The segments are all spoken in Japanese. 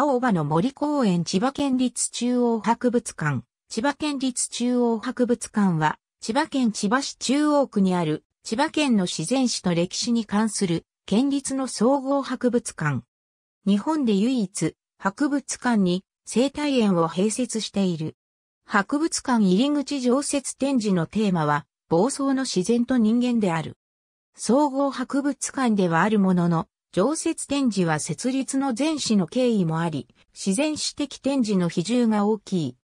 青葉の森公園千葉県立中央博物館。千葉県立中央博物館は、千葉県千葉市中央区にある、千葉県の自然史と歴史に関する、県立の総合博物館。日本で唯一、博物館に生態園を併設している。博物館入り口常設展示のテーマは、暴走の自然と人間である。総合博物館ではあるものの、常設展示は設立の前史の経緯もあり、自然史的展示の比重が大きい。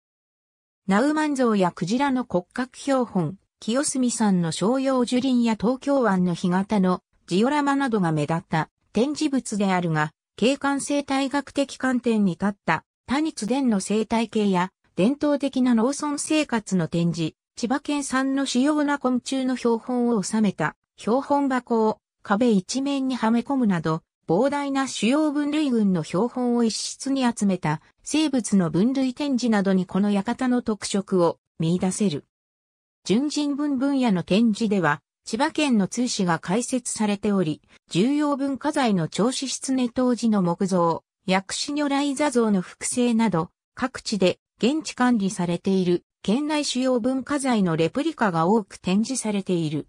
ナウマン像やクジラの骨格標本、清澄さんの商用樹林や東京湾の干潟のジオラマなどが目立った展示物であるが、景観生態学的観点に立った他日伝の生態系や伝統的な農村生活の展示、千葉県産の主要な昆虫の標本を収めた標本箱を壁一面にはめ込むなど、膨大な主要分類群の標本を一室に集めた生物の分類展示などにこの館の特色を見出せる。純人文分野の展示では、千葉県の通史が開設されており、重要文化財の調子室根当時の木造、薬師如来座像の複製など、各地で現地管理されている県内主要文化財のレプリカが多く展示されている。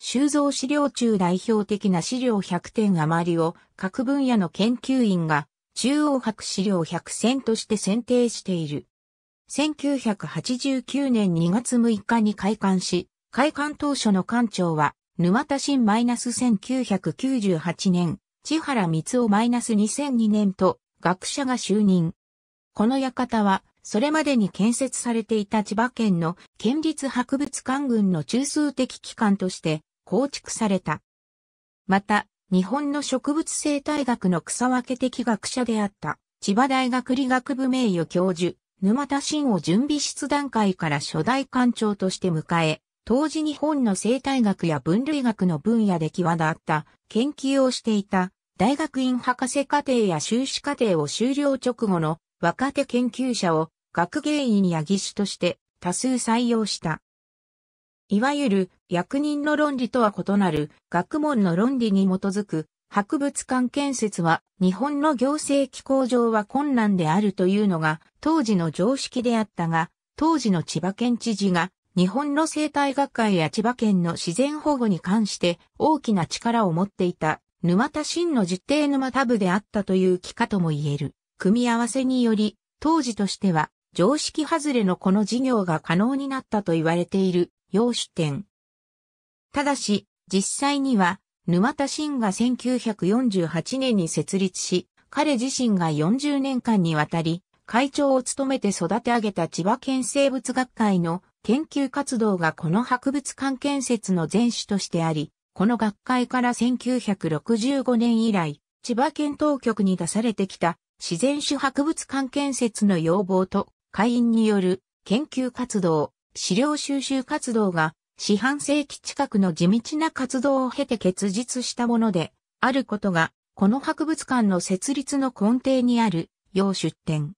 収蔵資料中代表的な資料100点余りを各分野の研究員が中央博資料100選として選定している。1989年2月6日に開館し、開館当初の館長は沼田新マイナス1998年、千原光夫マイナス2002年と学者が就任。この館は、それまでに建設されていた千葉県の県立博物館群の中枢的機関として構築された。また、日本の植物生態学の草分け的学者であった、千葉大学理学部名誉教授、沼田真を準備室段階から初代館長として迎え、当時日本の生態学や分類学の分野で際立った研究をしていた大学院博士課程や修士課程を修了直後の若手研究者を学芸員や技師として多数採用した。いわゆる役人の論理とは異なる学問の論理に基づく博物館建設は日本の行政機構上は困難であるというのが当時の常識であったが、当時の千葉県知事が日本の生態学会や千葉県の自然保護に関して大きな力を持っていた沼田真の実定沼田部であったという気かとも言える。組み合わせにより、当時としては常識外れのこの事業が可能になったと言われている。洋酒店。ただし、実際には、沼田真が1948年に設立し、彼自身が40年間にわたり、会長を務めて育て上げた千葉県生物学会の研究活動がこの博物館建設の前種としてあり、この学会から1965年以来、千葉県当局に出されてきた自然種博物館建設の要望と会員による研究活動、資料収集活動が四半世紀近くの地道な活動を経て結実したもので、あることが、この博物館の設立の根底にある、要出展。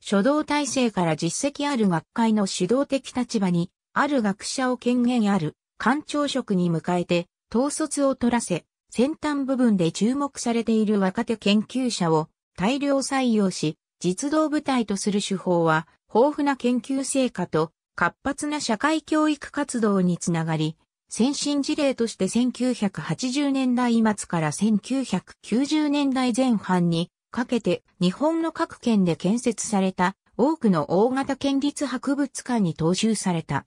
書道体制から実績ある学会の主導的立場に、ある学者を権限ある、官庁職に迎えて、統率を取らせ、先端部分で注目されている若手研究者を大量採用し、実動部隊とする手法は、豊富な研究成果と活発な社会教育活動につながり、先進事例として1980年代末から1990年代前半にかけて日本の各県で建設された多くの大型県立博物館に踏襲された。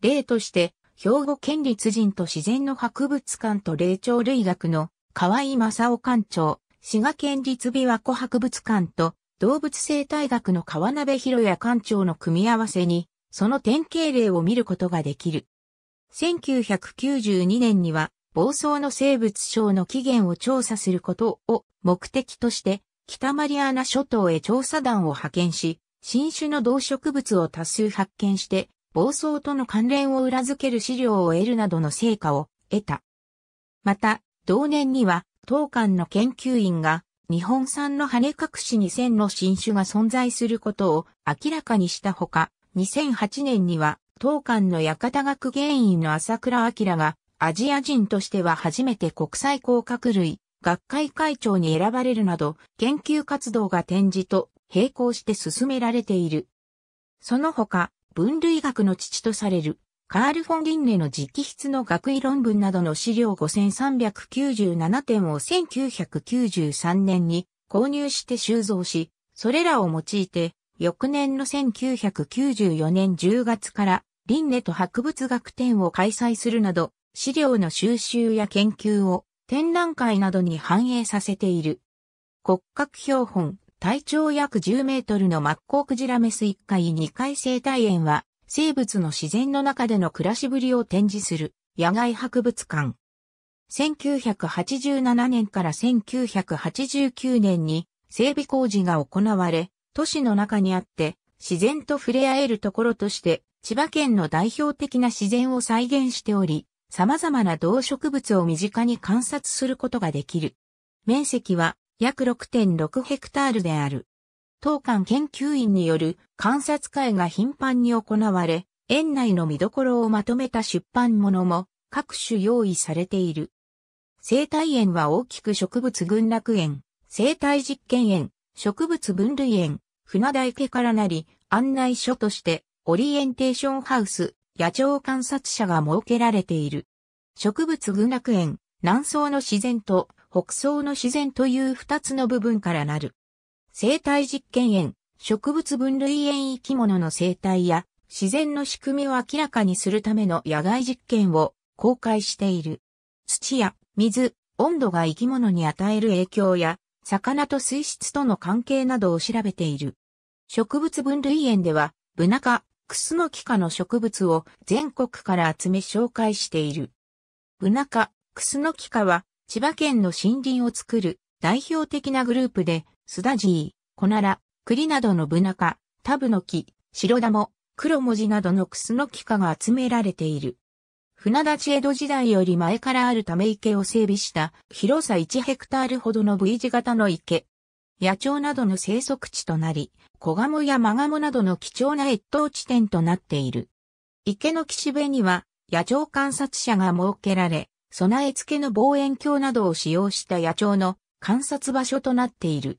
例として兵庫県立人と自然の博物館と霊長類学の河合正夫館長、滋賀県立琵琶湖博物館と動物生態学の川鍋博也館長の組み合わせにその典型例を見ることができる。1992年には、暴走の生物症の起源を調査することを目的として、北マリアナ諸島へ調査団を派遣し、新種の動植物を多数発見して、暴走との関連を裏付ける資料を得るなどの成果を得た。また、同年には、当館の研究員が、日本産の羽隠しに1000の新種が存在することを明らかにしたほか、2008年には、当館の館学芸員の朝倉明が、アジア人としては初めて国際甲殻類、学会会長に選ばれるなど、研究活動が展示と並行して進められている。その他、分類学の父とされる、カール・フォン・リンネの直筆の学位論文などの資料5397点を1993年に購入して収蔵し、それらを用いて翌年の1994年10月から、輪廻と博物学展を開催するなど、資料の収集や研究を展覧会などに反映させている。骨格標本、体長約10メートルのマッコウクジラメス1回2回生態園は、生物の自然の中での暮らしぶりを展示する野外博物館。1987年から1989年に整備工事が行われ、都市の中にあって、自然と触れ合えるところとして、千葉県の代表的な自然を再現しており、様々な動植物を身近に観察することができる。面積は約6.6ヘクタールである。当館研究員による観察会が頻繁に行われ、園内の見どころをまとめた出版物も各種用意されている。生態園は大きく植物群落園、生態実験園、植物分類園、船田池からなり、案内所として、オリエンテーションハウス、野鳥観察者が設けられている。植物群落園、南層の自然と北層の自然という二つの部分からなる。生態実験園、植物分類園生き物の生態や自然の仕組みを明らかにするための野外実験を公開している。土や水、温度が生き物に与える影響や、魚と水質との関係などを調べている。植物分類園では、ブナ科、クスノキ科の植物を全国から集め紹介している。ブナ科、クスノキ科は、千葉県の森林を作る代表的なグループで、スダジー、コナラ、栗などのブナ科、タブノキ、白ダモ、黒文字などのクスノキ科が集められている。船立ち江戸時代より前からあるため池を整備した広さ1ヘクタールほどの V 字型の池、野鳥などの生息地となり、小ガやマガモなどの貴重な越冬地点となっている。池の岸辺には野鳥観察者が設けられ、備え付けの望遠鏡などを使用した野鳥の観察場所となっている。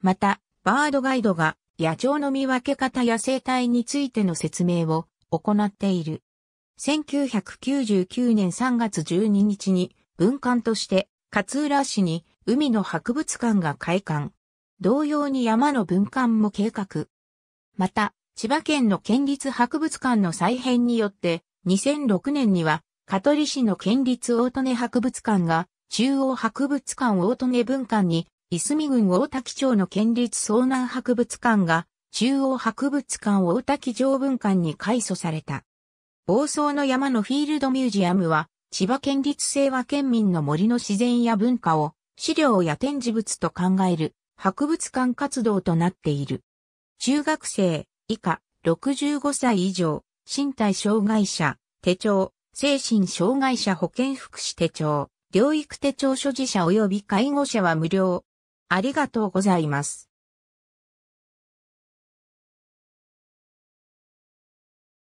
また、バードガイドが野鳥の見分け方や生態についての説明を行っている。1999年3月12日に文館として勝浦市に海の博物館が開館。同様に山の分館も計画。また、千葉県の県立博物館の再編によって、2006年には、香取市の県立大利根博物館が、中央博物館大利根文館に、いすみ郡大滝町の県立遭難博物館が、中央博物館大滝城文館に改組された。房総の山のフィールドミュージアムは、千葉県立清和県民の森の自然や文化を、資料や展示物と考える博物館活動となっている。中学生以下65歳以上、身体障害者、手帳、精神障害者保健福祉手帳、療育手帳所持者及び介護者は無料。ありがとうございます。